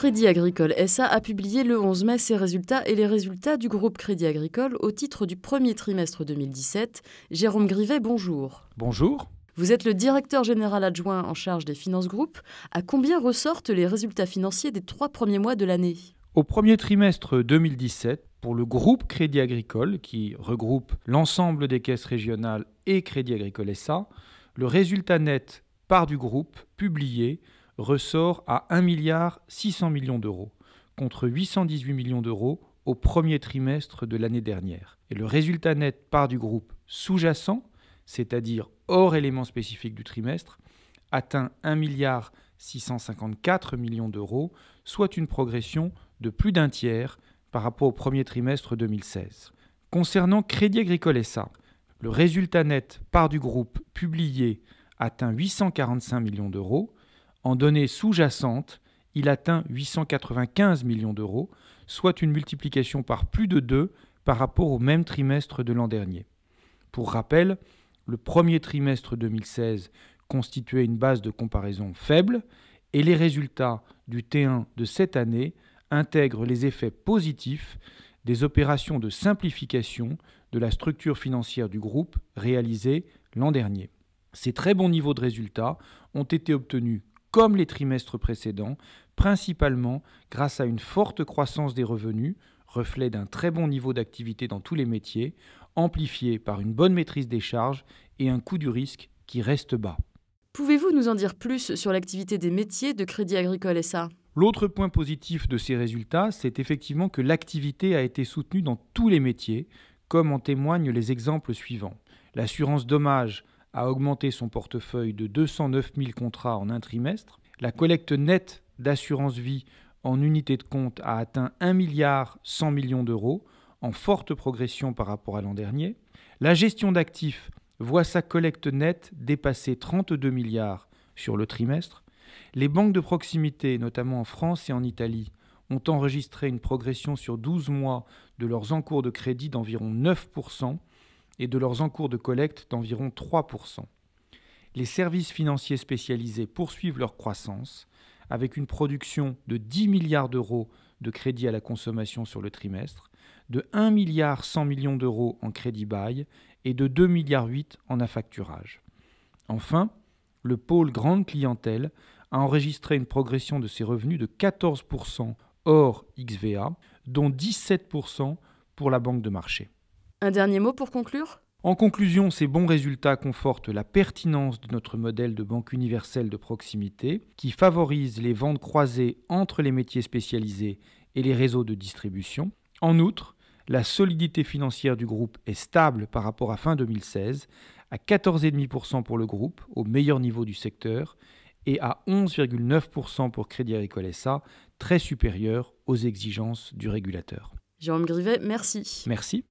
Crédit Agricole SA a publié le 11 mai ses résultats et les résultats du groupe Crédit Agricole au titre du premier trimestre 2017. Jérôme Grivet, bonjour. Bonjour. Vous êtes le directeur général adjoint en charge des finances groupes. À combien ressortent les résultats financiers des trois premiers mois de l'année Au premier trimestre 2017, pour le groupe Crédit Agricole, qui regroupe l'ensemble des caisses régionales et Crédit Agricole SA, le résultat net part du groupe publié ressort à 1,6 milliard d'euros, contre 818 millions d'euros au premier trimestre de l'année dernière. Et le résultat net par du groupe sous-jacent, c'est-à-dire hors éléments spécifiques du trimestre, atteint 1 milliard d'euros, soit une progression de plus d'un tiers par rapport au premier trimestre 2016. Concernant Crédit Agricole SA, le résultat net par du groupe publié atteint 845 millions d'euros, en données sous-jacentes, il atteint 895 millions d'euros, soit une multiplication par plus de 2 par rapport au même trimestre de l'an dernier. Pour rappel, le premier trimestre 2016 constituait une base de comparaison faible et les résultats du T1 de cette année intègrent les effets positifs des opérations de simplification de la structure financière du groupe réalisées l'an dernier. Ces très bons niveaux de résultats ont été obtenus comme les trimestres précédents, principalement grâce à une forte croissance des revenus, reflet d'un très bon niveau d'activité dans tous les métiers, amplifié par une bonne maîtrise des charges et un coût du risque qui reste bas. Pouvez-vous nous en dire plus sur l'activité des métiers de Crédit Agricole SA L'autre point positif de ces résultats, c'est effectivement que l'activité a été soutenue dans tous les métiers, comme en témoignent les exemples suivants. L'assurance dommage a augmenté son portefeuille de 209 000 contrats en un trimestre. La collecte nette d'assurance vie en unité de compte a atteint 1 milliard 100 millions d'euros, en forte progression par rapport à l'an dernier. La gestion d'actifs voit sa collecte nette dépasser 32 milliards sur le trimestre. Les banques de proximité, notamment en France et en Italie, ont enregistré une progression sur 12 mois de leurs encours de crédit d'environ 9%, et de leurs encours de collecte d'environ 3%. Les services financiers spécialisés poursuivent leur croissance, avec une production de 10 milliards d'euros de crédit à la consommation sur le trimestre, de 1 milliard 100 millions d'euros en crédit bail et de 2 milliards 8 en affacturage. Enfin, le pôle grande clientèle a enregistré une progression de ses revenus de 14% hors XVA, dont 17% pour la banque de marché. Un dernier mot pour conclure en conclusion, ces bons résultats confortent la pertinence de notre modèle de banque universelle de proximité qui favorise les ventes croisées entre les métiers spécialisés et les réseaux de distribution. En outre, la solidité financière du groupe est stable par rapport à fin 2016, à 14,5% pour le groupe, au meilleur niveau du secteur, et à 11,9% pour Crédit Agricole SA, très supérieur aux exigences du régulateur. Jérôme Grivet, merci. Merci.